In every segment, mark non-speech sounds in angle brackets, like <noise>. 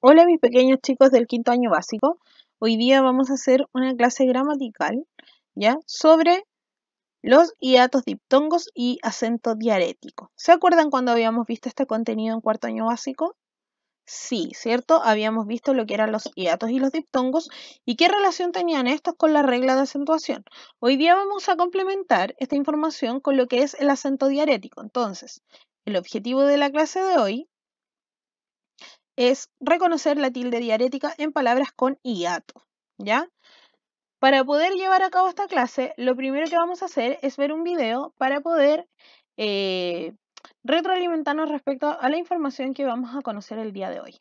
Hola mis pequeños chicos del quinto año básico. Hoy día vamos a hacer una clase gramatical ya sobre los hiatos diptongos y acento diarético. ¿Se acuerdan cuando habíamos visto este contenido en cuarto año básico? Sí, ¿cierto? Habíamos visto lo que eran los hiatos y los diptongos y qué relación tenían estos con la regla de acentuación. Hoy día vamos a complementar esta información con lo que es el acento diarético. Entonces, el objetivo de la clase de hoy es reconocer la tilde diarética en palabras con hiato, ¿ya? Para poder llevar a cabo esta clase, lo primero que vamos a hacer es ver un video para poder eh, retroalimentarnos respecto a la información que vamos a conocer el día de hoy.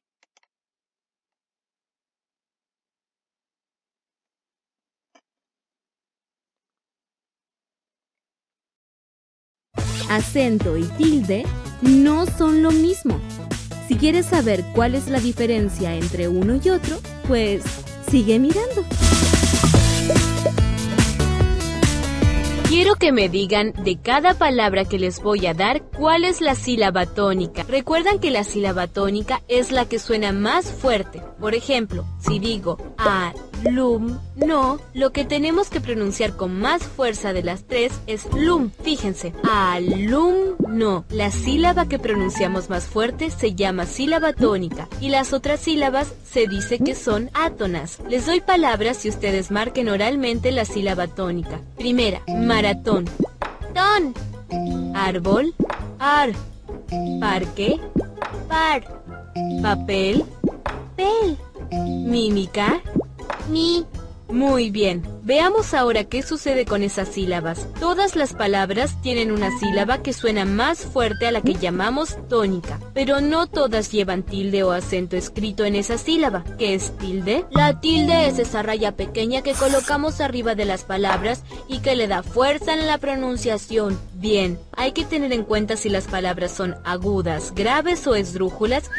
Acento y tilde no son lo mismo. Si quieres saber cuál es la diferencia entre uno y otro, pues sigue mirando. Quiero que me digan de cada palabra que les voy a dar cuál es la sílaba tónica. Recuerdan que la sílaba tónica es la que suena más fuerte. Por ejemplo, si digo a lum, no, lo que tenemos que pronunciar con más fuerza de las tres es lum. Fíjense, NO. La sílaba que pronunciamos más fuerte se llama sílaba tónica y las otras sílabas se dice que son átonas. Les doy palabras si ustedes marquen oralmente la sílaba tónica. Primera, maratón. Ton. Árbol. Ar. Parque. Par. Papel. Pel. Mímica. Muy bien, veamos ahora qué sucede con esas sílabas. Todas las palabras tienen una sílaba que suena más fuerte a la que llamamos tónica, pero no todas llevan tilde o acento escrito en esa sílaba. ¿Qué es tilde? La tilde es esa raya pequeña que colocamos arriba de las palabras y que le da fuerza en la pronunciación. Bien, hay que tener en cuenta si las palabras son agudas, graves o esdrújulas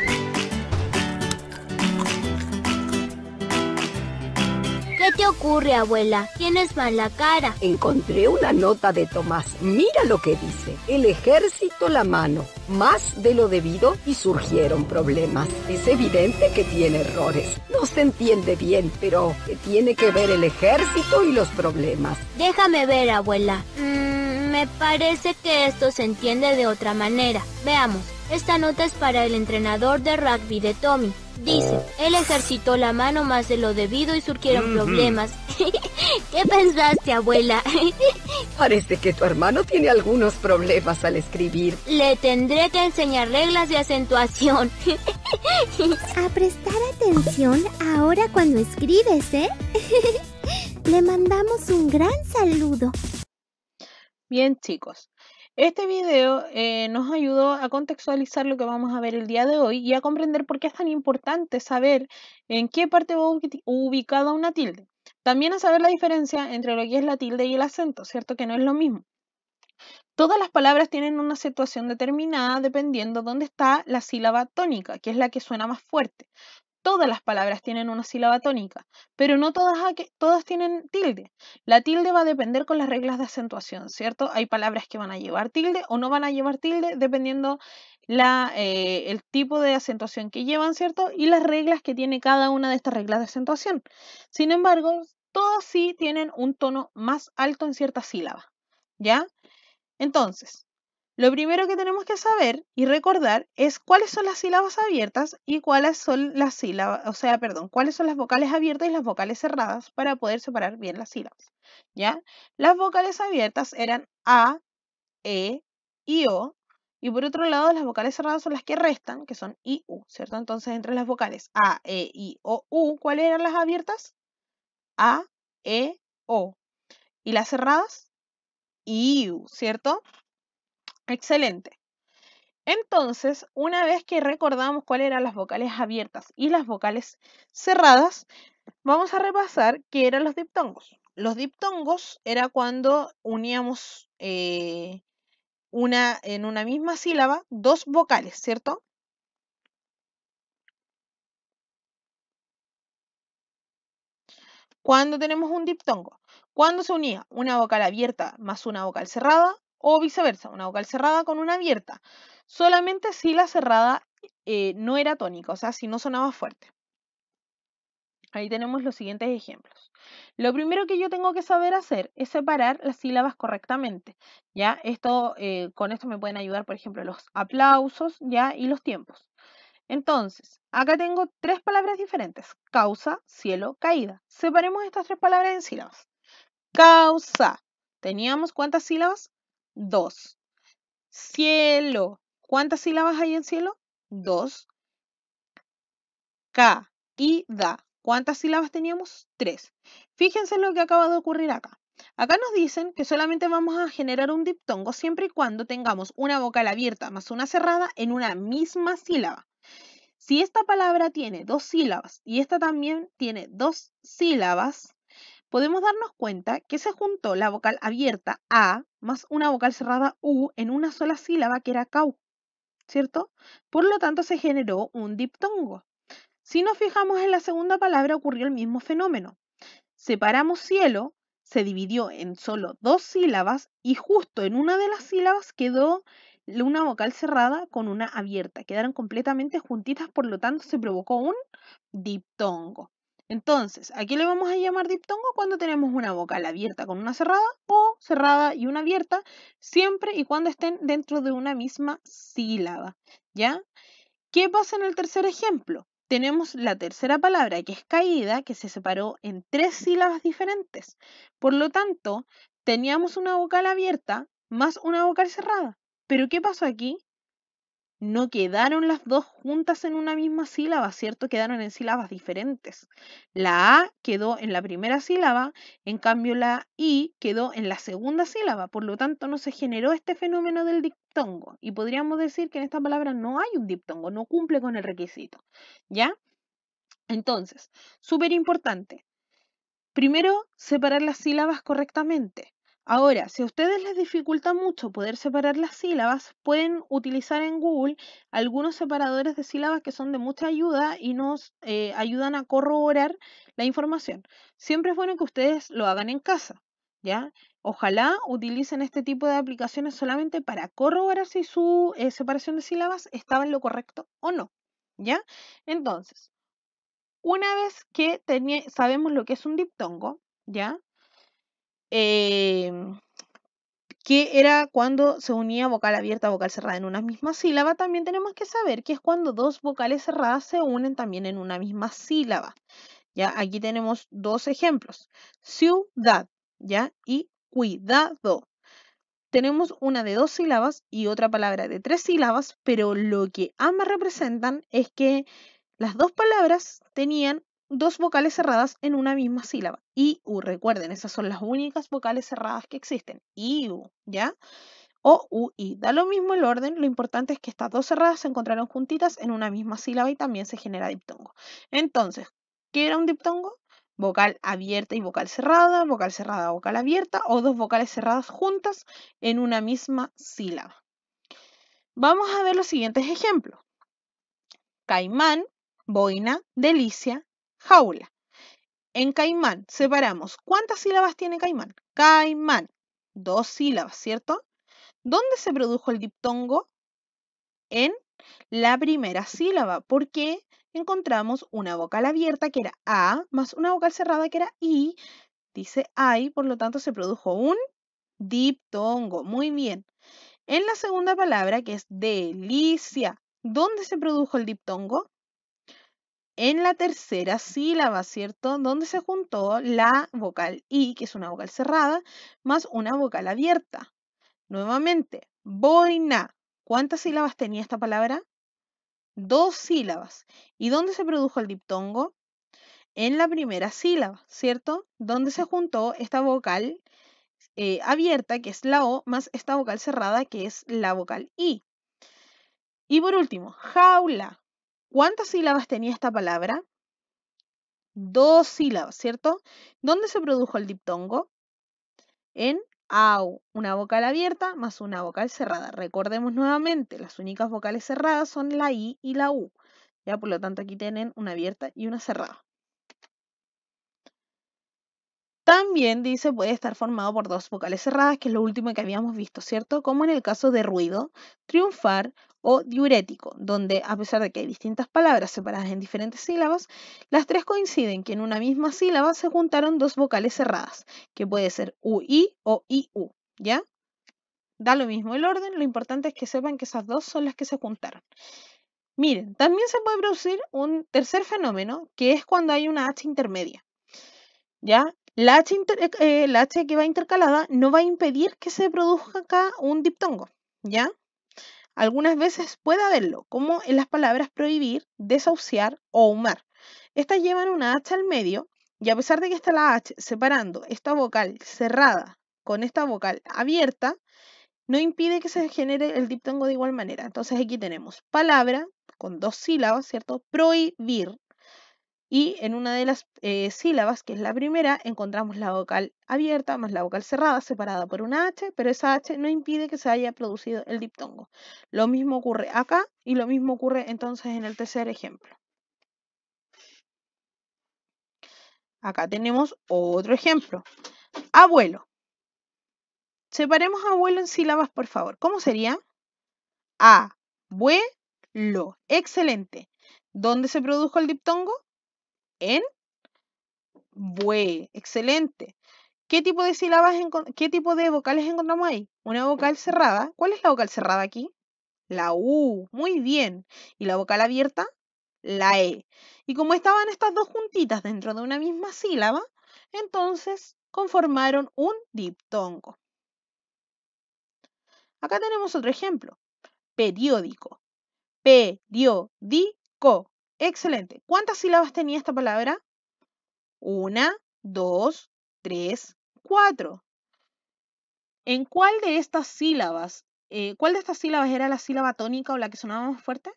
qué ocurre, abuela? Tienes la cara. Encontré una nota de Tomás. Mira lo que dice. El ejército la mano, más de lo debido y surgieron problemas. Es evidente que tiene errores. No se entiende bien, pero ¿qué tiene que ver el ejército y los problemas. Déjame ver, abuela. Mm, me parece que esto se entiende de otra manera. Veamos. Esta nota es para el entrenador de rugby de Tommy. Dice, él ejercitó la mano más de lo debido y surgieron problemas. <laughs> ¿Qué pensaste, abuela? <laughs> Parece que tu hermano tiene algunos problemas al escribir. Le tendré que enseñar reglas de acentuación. <laughs> A prestar atención ahora cuando escribes, ¿eh? Le mandamos un gran saludo. Bien, chicos. Este video eh, nos ayudó a contextualizar lo que vamos a ver el día de hoy y a comprender por qué es tan importante saber en qué parte va ubicada una tilde. También a saber la diferencia entre lo que es la tilde y el acento, ¿cierto? Que no es lo mismo. Todas las palabras tienen una situación determinada dependiendo dónde está la sílaba tónica, que es la que suena más fuerte. Todas las palabras tienen una sílaba tónica, pero no todas, tienen tilde. La tilde va a depender con las reglas de acentuación, ¿cierto? Hay palabras que van a llevar tilde o no van a llevar tilde dependiendo eh, el tipo de acentuación que llevan, ¿cierto? Y las reglas que tiene cada una de estas reglas de acentuación. Sin embargo, todas sí tienen un tono más alto en cierta sílaba, ¿ya? Entonces, lo primero que tenemos que saber y recordar es cuáles son las sílabas abiertas y cuáles son las sílabas, o sea, perdón, cuáles son las vocales abiertas y las vocales cerradas para poder separar bien las sílabas. ¿Ya? Las vocales abiertas eran A, E I, O. Y por otro lado, las vocales cerradas son las que restan, que son I, U, ¿cierto? Entonces, entre las vocales A, E, I, O, U, ¿cuáles eran las abiertas? A, E, O. ¿Y las cerradas? I, U, ¿cierto? Excelente. Entonces, una vez que recordamos cuáles eran las vocales abiertas y las vocales cerradas, vamos a repasar qué eran los diptongos. Los diptongos era cuando uníamos eh, una, en una misma sílaba dos vocales, ¿cierto? Cuando tenemos un diptongo, cuando se unía una vocal abierta más una vocal cerrada o viceversa, una vocal cerrada con una abierta, solamente si la cerrada eh, no era tónica, o sea, si no sonaba fuerte. Ahí tenemos los siguientes ejemplos. Lo primero que yo tengo que saber hacer es separar las sílabas correctamente. Ya, esto, eh, con esto me pueden ayudar, por ejemplo, los aplausos, ya, y los tiempos. Entonces, acá tengo tres palabras diferentes. Causa, cielo, caída. Separemos estas tres palabras en sílabas. Causa. Teníamos cuántas sílabas? 2. Cielo. ¿Cuántas sílabas hay en cielo? 2. K y da. ¿Cuántas sílabas teníamos? Tres. Fíjense lo que acaba de ocurrir acá. Acá nos dicen que solamente vamos a generar un diptongo siempre y cuando tengamos una vocal abierta más una cerrada en una misma sílaba. Si esta palabra tiene dos sílabas y esta también tiene dos sílabas, podemos darnos cuenta que se juntó la vocal abierta A más una vocal cerrada U en una sola sílaba que era cau, ¿cierto? Por lo tanto se generó un diptongo. Si nos fijamos en la segunda palabra ocurrió el mismo fenómeno. Separamos cielo, se dividió en solo dos sílabas y justo en una de las sílabas quedó una vocal cerrada con una abierta. Quedaron completamente juntitas, por lo tanto se provocó un diptongo. Entonces, aquí le vamos a llamar diptongo cuando tenemos una vocal abierta con una cerrada o cerrada y una abierta, siempre y cuando estén dentro de una misma sílaba? ¿Ya? ¿Qué pasa en el tercer ejemplo? Tenemos la tercera palabra que es caída, que se separó en tres sílabas diferentes. Por lo tanto, teníamos una vocal abierta más una vocal cerrada. ¿Pero qué pasó aquí? no quedaron las dos juntas en una misma sílaba, ¿cierto? Quedaron en sílabas diferentes. La A quedó en la primera sílaba, en cambio la I quedó en la segunda sílaba, por lo tanto no se generó este fenómeno del diptongo. Y podríamos decir que en esta palabra no hay un diptongo, no cumple con el requisito, ¿ya? Entonces, súper importante. Primero, separar las sílabas correctamente. Ahora, si a ustedes les dificulta mucho poder separar las sílabas, pueden utilizar en Google algunos separadores de sílabas que son de mucha ayuda y nos eh, ayudan a corroborar la información. Siempre es bueno que ustedes lo hagan en casa, ¿ya? Ojalá utilicen este tipo de aplicaciones solamente para corroborar si su eh, separación de sílabas estaba en lo correcto o no, ¿ya? Entonces, una vez que sabemos lo que es un diptongo, ¿ya? Em, que era cuando se unía vocal abierta a vocal cerrada en una misma sílaba, también tenemos que saber que es cuando dos vocales cerradas se unen también en una misma sílaba. ¿ya? Aquí tenemos dos ejemplos, ciudad ¿ya? y cuidado. Tenemos una de dos sílabas y otra palabra de tres sílabas, pero lo que ambas representan es que las dos palabras tenían dos vocales cerradas en una misma sílaba. I, U, recuerden, esas son las únicas vocales cerradas que existen. I, U, ¿ya? O, U, I. Da lo mismo el orden, lo importante es que estas dos cerradas se encontraron juntitas en una misma sílaba y también se genera diptongo. Entonces, ¿qué era un diptongo? Vocal abierta y vocal cerrada, vocal cerrada, vocal abierta o dos vocales cerradas juntas en una misma sílaba. Vamos a ver los siguientes ejemplos. Caimán, boina, delicia, jaula. En caimán separamos. ¿Cuántas sílabas tiene caimán? Caimán. Dos sílabas, ¿cierto? ¿Dónde se produjo el diptongo? En la primera sílaba, porque encontramos una vocal abierta que era A, más una vocal cerrada que era I, dice I, por lo tanto se produjo un diptongo. Muy bien. En la segunda palabra, que es delicia, ¿dónde se produjo el diptongo? en la tercera sílaba, ¿cierto? Donde se juntó la vocal I, que es una vocal cerrada, más una vocal abierta. Nuevamente, boina. ¿Cuántas sílabas tenía esta palabra? Dos sílabas. ¿Y dónde se produjo el diptongo? En la primera sílaba, ¿cierto? Donde se juntó esta vocal eh, abierta, que es la O, más esta vocal cerrada, que es la vocal I. Y por último, jaula. ¿Cuántas sílabas tenía esta palabra? Dos sílabas, ¿cierto? ¿Dónde se produjo el diptongo? En au, una vocal abierta más una vocal cerrada. Recordemos nuevamente, las únicas vocales cerradas son la i y la u. Ya, por lo tanto, aquí tienen una abierta y una cerrada. También dice puede estar formado por dos vocales cerradas, que es lo último que habíamos visto, ¿cierto? Como en el caso de ruido, triunfar o diurético, donde a pesar de que hay distintas palabras separadas en diferentes sílabas, las tres coinciden que en una misma sílaba se juntaron dos vocales cerradas, que puede ser UI o IU, ¿ya? Da lo mismo el orden, lo importante es que sepan que esas dos son las que se juntaron. Miren, también se puede producir un tercer fenómeno, que es cuando hay una H intermedia. ¿Ya? Eh, eh, la H, que va intercalada no va a impedir que se produzca acá un diptongo, ¿ya? Algunas veces puede haberlo, como en las palabras prohibir, desahuciar o humar. Estas llevan una H al medio y a pesar de que está la H separando esta vocal cerrada con esta vocal abierta, no impide que se genere el diptongo de igual manera. Entonces aquí tenemos palabra con dos sílabas, ¿cierto? Prohibir, y en una de las eh, sílabas, que es la primera, encontramos la vocal abierta más la vocal cerrada, separada por una H, pero esa H no impide que se haya producido el diptongo. Lo mismo ocurre acá y lo mismo ocurre entonces en el tercer ejemplo. Acá tenemos otro ejemplo. Abuelo. Separemos abuelo en sílabas, por favor. ¿Cómo sería? A, bue, lo. Excelente. ¿Dónde se produjo el diptongo? en bue. Excelente. ¿Qué tipo de sílabas, qué tipo de vocales encontramos ahí? Una vocal cerrada. ¿Cuál es la vocal cerrada aquí? La U. Muy bien. ¿Y la vocal abierta? La E. Y como estaban estas dos juntitas dentro de una misma sílaba, entonces conformaron un diptongo. Acá tenemos otro ejemplo. Periódico. Periódico. Excelente. ¿Cuántas sílabas tenía esta palabra? Una, dos, tres, cuatro. ¿En cuál de estas sílabas, eh, cuál de estas sílabas era la sílaba tónica o la que sonaba más fuerte?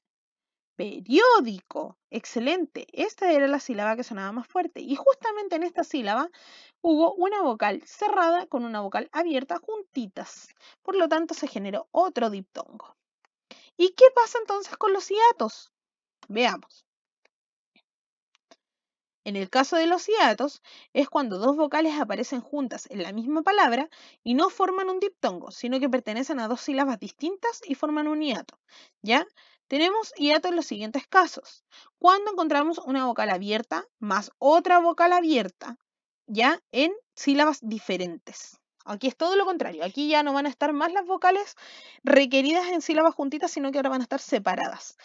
Periódico. Excelente. Esta era la sílaba que sonaba más fuerte. Y justamente en esta sílaba hubo una vocal cerrada con una vocal abierta juntitas. Por lo tanto, se generó otro diptongo. ¿Y qué pasa entonces con los hiatos? Veamos. En el caso de los hiatos, es cuando dos vocales aparecen juntas en la misma palabra y no forman un diptongo, sino que pertenecen a dos sílabas distintas y forman un hiato. ¿Ya? Tenemos hiato en los siguientes casos. Cuando encontramos una vocal abierta más otra vocal abierta, ya en sílabas diferentes. Aquí es todo lo contrario. Aquí ya no van a estar más las vocales requeridas en sílabas juntitas, sino que ahora van a estar separadas.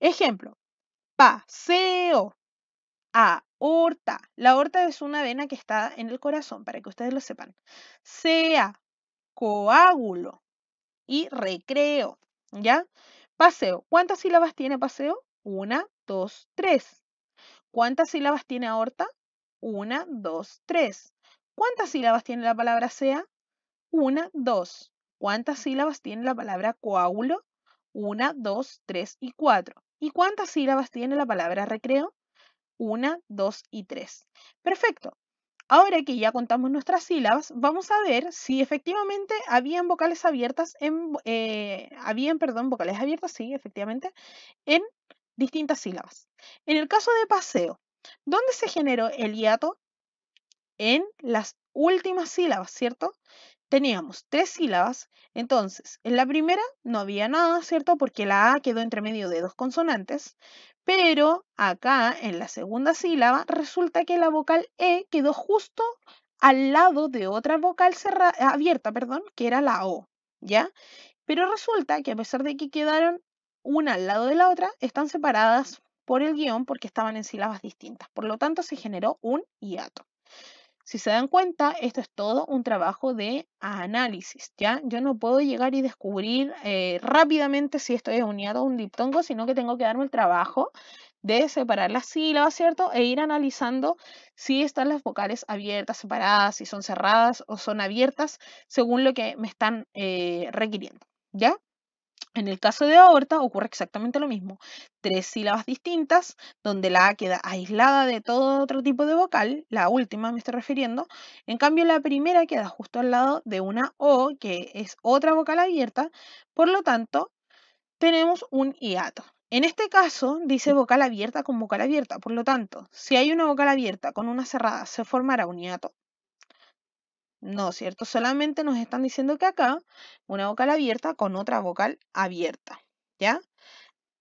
Ejemplo, paseo, a Horta. La horta es una vena que está en el corazón, para que ustedes lo sepan. Sea coágulo y recreo, ¿ya? Paseo. ¿Cuántas sílabas tiene paseo? Una, dos, tres. ¿Cuántas sílabas tiene aorta? Una, dos, tres. ¿Cuántas sílabas tiene la palabra sea? Una, dos. ¿Cuántas sílabas tiene la palabra coágulo? Una, dos, tres y cuatro. ¿Y cuántas sílabas tiene la palabra recreo? Una, dos y tres. Perfecto. Ahora que ya contamos nuestras sílabas, vamos a ver si efectivamente habían vocales abiertas en, eh, habían, perdón, vocales abiertas, sí, efectivamente, en distintas sílabas. En el caso de paseo, ¿dónde se generó el hiato? En las últimas sílabas, ¿cierto? teníamos tres sílabas, entonces en la primera no había nada, ¿cierto? Porque la A quedó entre medio de dos consonantes, pero acá en la segunda sílaba resulta que la vocal E quedó justo al lado de otra vocal abierta, perdón, que era la O, ¿ya? Pero resulta que a pesar de que quedaron una al lado de la otra, están separadas por el guión porque estaban en sílabas distintas. Por lo tanto, se generó un hiato. Si se dan cuenta, esto es todo un trabajo de análisis, ¿ya? Yo no puedo llegar y descubrir eh, rápidamente si estoy es un un diptongo, sino que tengo que darme el trabajo de separar las sílabas, ¿cierto? E ir analizando si están las vocales abiertas, separadas, si son cerradas o son abiertas, según lo que me están eh, requiriendo, ¿ya? En el caso de aorta ocurre exactamente lo mismo. Tres sílabas distintas, donde la A queda aislada de todo otro tipo de vocal, la última me estoy refiriendo. En cambio, la primera queda justo al lado de una O, que es otra vocal abierta. Por lo tanto, tenemos un hiato. En este caso, dice vocal abierta con vocal abierta. Por lo tanto, si hay una vocal abierta con una cerrada, se formará un hiato. No, ¿cierto? Solamente nos están diciendo que acá una vocal abierta con otra vocal abierta, ¿ya?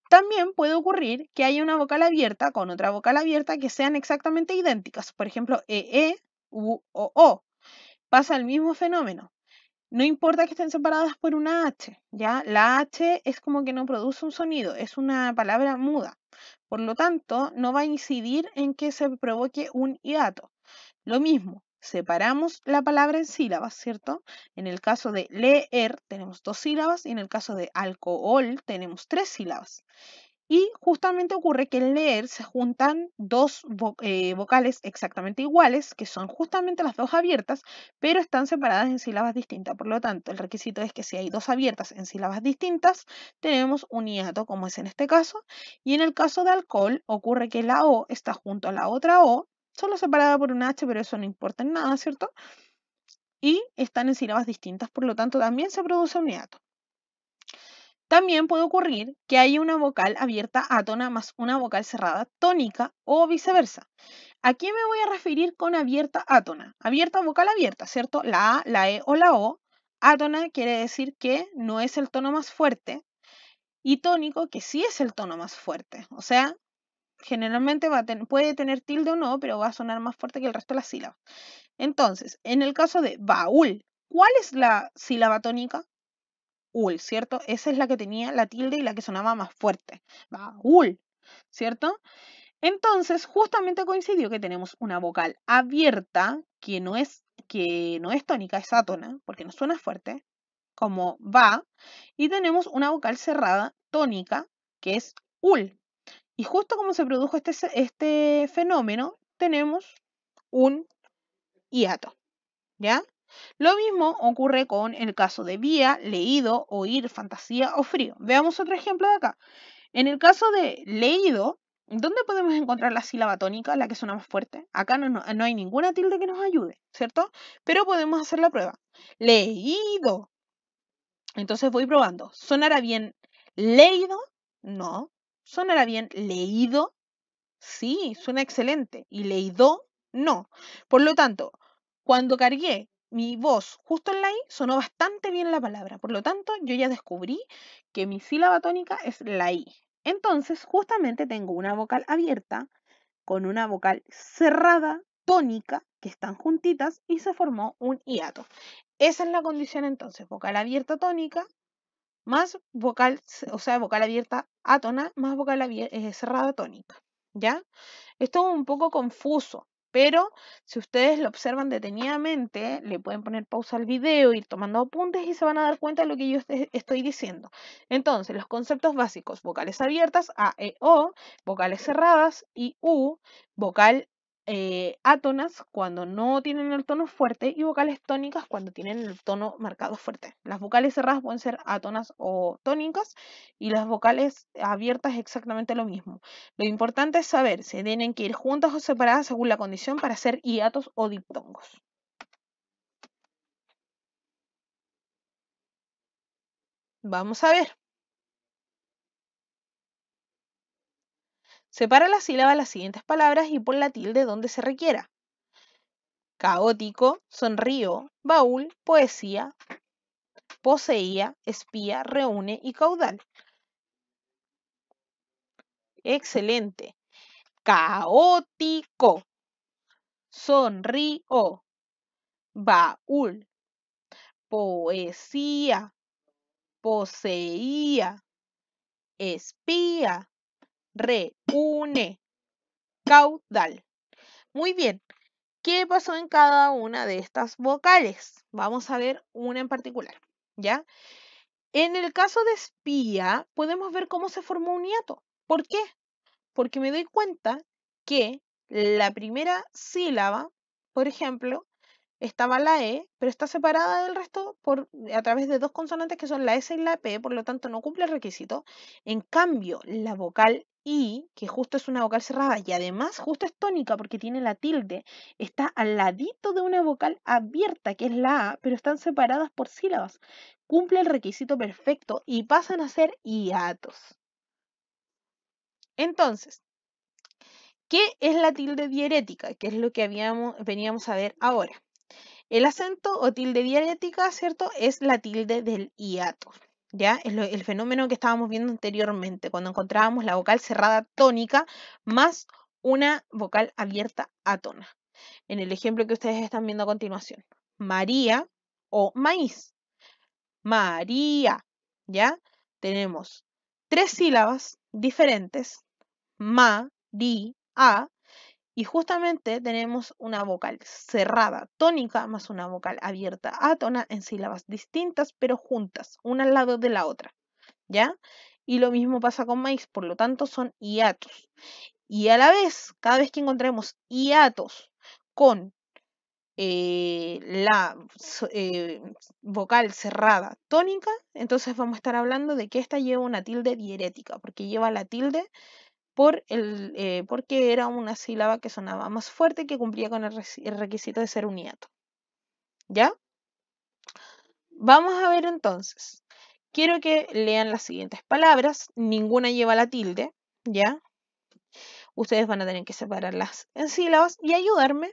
También puede ocurrir que haya una vocal abierta con otra vocal abierta que sean exactamente idénticas, por ejemplo, E, -E, U, O, O. Pasa el mismo fenómeno. No importa que estén separadas por una H, ¿ya? La H es como que no produce un sonido, es una palabra muda. Por lo tanto, no va a incidir en que se provoque un hiato. Lo mismo, separamos la palabra en sílabas, ¿cierto? En el caso de leer tenemos dos sílabas y en el caso de alcohol tenemos tres sílabas. Y justamente ocurre que en leer se juntan dos eh, vocales exactamente iguales, que son justamente las dos abiertas, pero están separadas en sílabas distintas. Por lo tanto, el requisito es que si hay dos abiertas en sílabas distintas, tenemos un hiato, como es en este caso. Y en el caso de alcohol, ocurre que la O está junto a la otra O, solo separada por una H, pero eso no importa en nada, ¿cierto? Y están en sílabas distintas, por lo tanto también se produce un hiato. También puede ocurrir que haya una vocal abierta átona más una vocal cerrada tónica o viceversa. ¿A qué me voy a referir con abierta átona? Abierta vocal abierta, ¿cierto? La A, la E o la O. Átona quiere decir que no es el tono más fuerte y tónico que sí es el tono más fuerte. O sea, generalmente va puede tener tilde o no, pero va a sonar más fuerte que el resto de las sílabas. Entonces, en el caso de baúl, ¿cuál es la sílaba tónica? Ul, ¿cierto? Esa es la que tenía la tilde y la que sonaba más fuerte. Baúl, ¿cierto? Entonces, justamente coincidió que tenemos una vocal abierta que no es, que no es tónica, es átona, porque no suena fuerte, como va, y tenemos una vocal cerrada tónica que es ul, y justo como se produjo este, este fenómeno, tenemos un hiato. ¿Ya? Lo mismo ocurre con el caso de vía, leído, oír, fantasía o frío. Veamos otro ejemplo de acá. En el caso de leído, ¿dónde podemos encontrar la sílaba tónica, la que suena más fuerte? Acá no, no hay ninguna tilde que nos ayude, ¿cierto? Pero podemos hacer la prueba. Leído. Entonces voy probando. ¿Sonará bien leído? No. ¿Sonará bien leído? Sí, suena excelente. ¿Y leído? No. Por lo tanto, cuando cargué mi voz justo en la I, sonó bastante bien la palabra. Por lo tanto, yo ya descubrí que mi sílaba tónica es la I. Entonces, justamente tengo una vocal abierta con una vocal cerrada, tónica, que están juntitas y se formó un hiato. Esa es la condición entonces, vocal abierta tónica más vocal, o sea, vocal abierta átona más vocal eh, cerrada tónica. ¿Ya? Esto es un poco confuso, pero si ustedes lo observan detenidamente, le pueden poner pausa al video, ir tomando apuntes y se van a dar cuenta de lo que yo estoy diciendo. Entonces, los conceptos básicos, vocales abiertas, A, E, O, vocales cerradas, y U, vocal eh, átonas cuando no tienen el tono fuerte y vocales tónicas cuando tienen el tono marcado fuerte. Las vocales cerradas pueden ser átonas o tónicas y las vocales abiertas exactamente lo mismo. Lo importante es saber si tienen que ir juntas o separadas según la condición para ser hiatos o diptongos. Vamos a ver. Separa la sílaba de las siguientes palabras y pon la tilde donde se requiera. Caótico, sonrío, baúl, poesía, poseía, espía, reúne y caudal. Excelente. Caótico. Sonrío. Baúl. Poesía. Poseía. Espía reúne, caudal. Muy bien, ¿qué pasó en cada una de estas vocales? Vamos a ver una en particular, ¿ya? En el caso de espía, podemos ver cómo se formó un nieto. ¿Por qué? Porque me doy cuenta que la primera sílaba, por ejemplo, estaba la E, pero está separada del resto por, eh, a través de dos consonantes que son la S y la P, por lo tanto no cumple el requisito. En cambio, la vocal I, que justo es una vocal cerrada y además justo es tónica porque tiene la tilde, está al ladito de una vocal abierta, que es la A, pero están separadas por sílabas. Cumple el requisito perfecto y pasan a ser hiatos. Entonces, ¿Qué es la tilde diurética? Que es lo que veníamos a ver ahora. El acento o tilde diarética, ¿cierto? Es la tilde del hiato. ¿Ya? Es el fenómeno que estábamos viendo anteriormente, cuando encontrábamos la vocal cerrada tónica más una vocal abierta átona. En el ejemplo que ustedes están viendo a continuación. María o maíz. María. ¿Ya? Tenemos tres sílabas diferentes. Ma, di, a. Y justamente tenemos una vocal cerrada, tónica, más una vocal abierta, átona, en sílabas distintas pero juntas, una al lado de la otra. ¿Ya? Y lo mismo pasa con maíz, por lo tanto son hiatos. Y a la vez, cada vez que encontremos hiatos con eh, la eh, vocal cerrada tónica, entonces vamos a estar hablando de que esta lleva una tilde diurética, porque lleva la tilde el, eh, porque era una sílaba que sonaba más fuerte que cumplía con el, requisito de ser un hiato. ¿Ya? Vamos a ver entonces. Quiero que lean las siguientes palabras. Ninguna lleva la tilde, ¿ya? Ustedes van a tener que separarlas en sílabas y ayudarme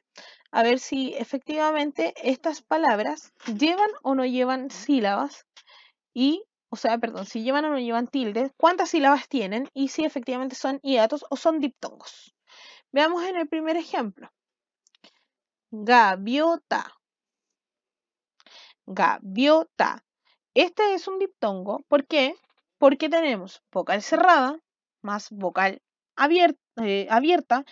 a ver si efectivamente estas palabras llevan o no llevan sílabas y o sea, perdón, si llevan o no llevan tilde, cuántas sílabas tienen y si efectivamente son hiatos o son diptongos. Veamos en el primer ejemplo. Gaviota. Gaviota. Este es un diptongo. ¿Por qué? Porque tenemos vocal cerrada más vocal eh, abierta, abierta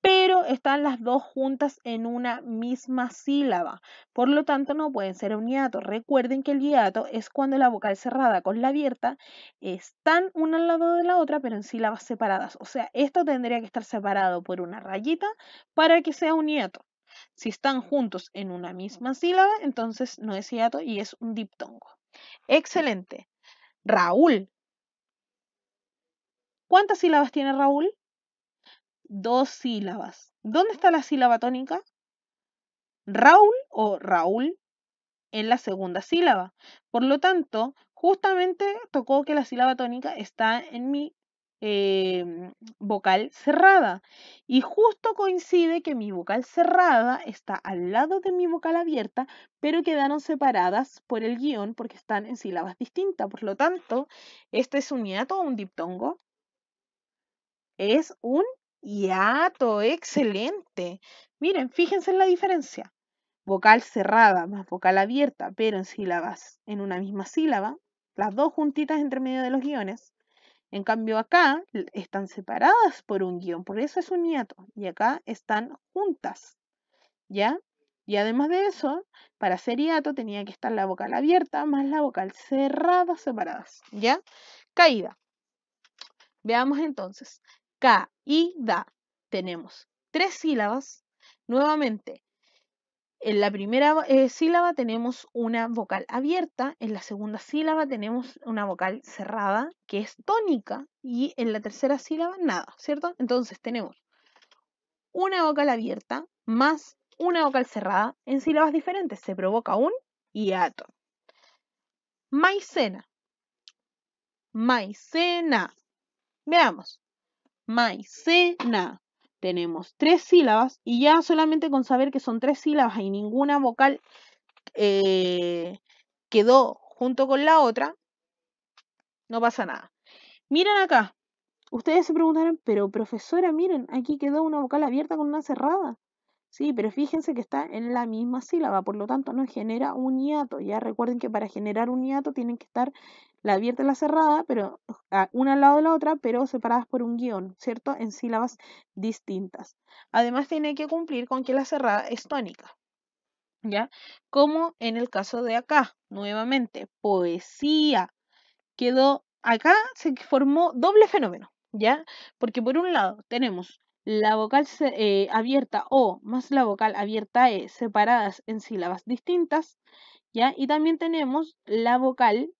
pero están las dos juntas en una misma sílaba. Por lo tanto, no pueden ser un hiato. Recuerden que el hiato es cuando la vocal cerrada con la abierta están una al lado de la otra, pero en sílabas separadas. O sea, esto tendría que estar separado por una rayita para que sea un hiato. Si están juntos en una misma sílaba, entonces no es hiato y es un diptongo. Excelente. Raúl. ¿Cuántas sílabas tiene Raúl? dos sílabas. ¿Dónde está la sílaba tónica? Raúl o Raúl en la segunda sílaba. Por lo tanto, justamente tocó que la sílaba tónica está en mi em, vocal cerrada. Y justo coincide que mi vocal cerrada está al lado de mi vocal abierta, pero quedaron separadas por el guión porque están en sílabas distintas. Por lo tanto, este es un hiato o un diptongo. Es un Hiato, excelente. Miren, fíjense en la diferencia. Vocal cerrada más vocal abierta, pero en sílabas, en una misma sílaba, las dos juntitas entre medio de los guiones. En cambio acá están separadas por un guión, por eso es un hiato, y acá están juntas, ¿ya? Y además de eso, para ser hiato tenía que estar la vocal abierta más la vocal cerrada separadas, ¿ya? Caída. Veamos entonces, Ca-i-da. Tenemos tres sílabas. Nuevamente, en la primera eh, sílaba tenemos una vocal abierta, en la segunda sílaba tenemos una vocal cerrada, que es tónica, y en la tercera sílaba nada, ¿cierto? Entonces tenemos una vocal abierta más una vocal cerrada en sílabas diferentes. Se provoca un hiato. Maicena. Maicena. Veamos. Maicena. Tenemos tres sílabas y ya solamente con saber que son tres sílabas y ninguna vocal eh, quedó junto con la otra, no pasa nada. Miren acá. Ustedes se preguntarán, pero profesora, miren, aquí quedó una vocal abierta con una cerrada. Sí, pero fíjense que está en la misma sílaba, por lo tanto no genera un hiato. Ya recuerden que para generar un hiato tienen que estar la abierta y la cerrada, pero una al lado de la otra, pero separadas por un guión, ¿cierto? En sílabas distintas. Además tiene que cumplir con que la cerrada es tónica. ¿Ya? Como en el caso de acá, nuevamente, poesía. Quedó acá se formó doble fenómeno, ¿ya? Porque por un lado tenemos la vocal eh, abierta O más la vocal abierta E separadas en sílabas distintas, ¿ya? Y también tenemos la vocal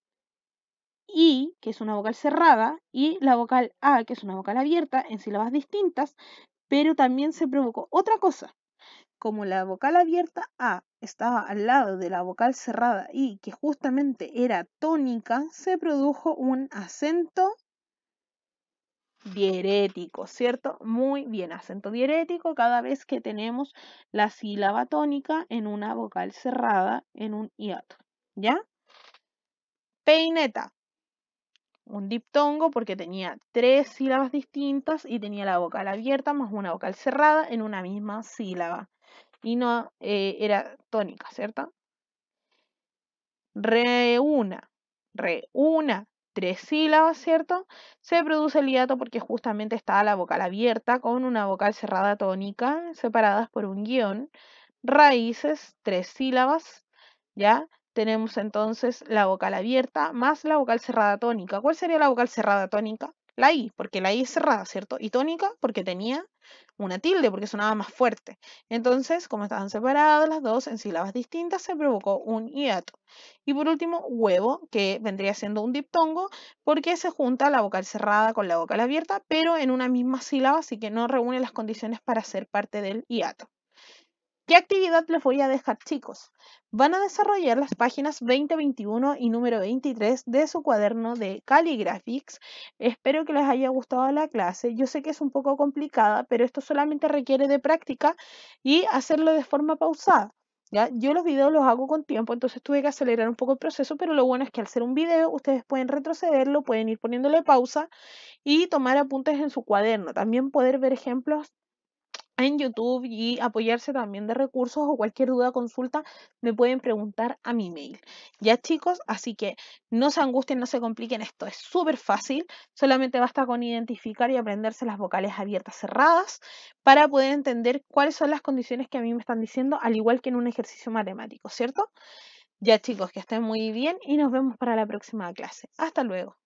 I, que es una vocal cerrada, y la vocal A, que es una vocal abierta en sílabas distintas, pero también se provocó otra cosa. Como la vocal abierta A estaba al lado de la vocal cerrada I, que justamente era tónica, se produjo un acento Dierético, ¿cierto? Muy bien, acento dierético cada vez que tenemos la sílaba tónica en una vocal cerrada en un hiato, ¿ya? Peineta, un diptongo porque tenía tres sílabas distintas y tenía la vocal abierta más una vocal cerrada en una misma sílaba y no eh, era tónica, ¿cierto? Reúna, reúna, tres sílabas, ¿cierto? Se produce el hiato porque justamente está la vocal abierta con una vocal cerrada tónica, separadas por un guión. Raíces, tres sílabas, ¿ya? Tenemos entonces la vocal abierta más la vocal cerrada tónica. ¿Cuál sería la vocal cerrada tónica? la I, porque la I es cerrada, ¿cierto? Y tónica porque tenía una tilde, porque sonaba más fuerte. Entonces, como estaban separadas las dos en sílabas distintas, se provocó un hiato. Y por último, huevo, que vendría siendo un diptongo, porque se junta la vocal cerrada con la vocal abierta, pero en una misma sílaba, así que no reúne las condiciones para ser parte del hiato. ¿Qué actividad les voy a dejar, chicos? Van a desarrollar las páginas 20, 21 y número 23 de su cuaderno de Caligraphics. Espero que les haya gustado la clase. Yo sé que es un poco complicada, pero esto solamente requiere de práctica y hacerlo de forma pausada. ¿Ya? Yo los videos los hago con tiempo, entonces tuve que acelerar un poco el proceso, pero lo bueno es que al ser un video ustedes pueden retrocederlo, pueden ir poniéndole pausa y tomar apuntes en su cuaderno. También poder ver ejemplos en YouTube y apoyarse también de recursos o cualquier duda consulta me pueden preguntar a mi mail. Ya chicos, así que no se angustien, no se compliquen, esto es súper fácil, solamente basta con identificar y aprenderse las vocales abiertas cerradas para poder entender cuáles son las condiciones que a mí me están diciendo, al igual que en un ejercicio matemático, ¿cierto? Ya chicos, que estén muy bien y nos vemos para la próxima clase. Hasta luego.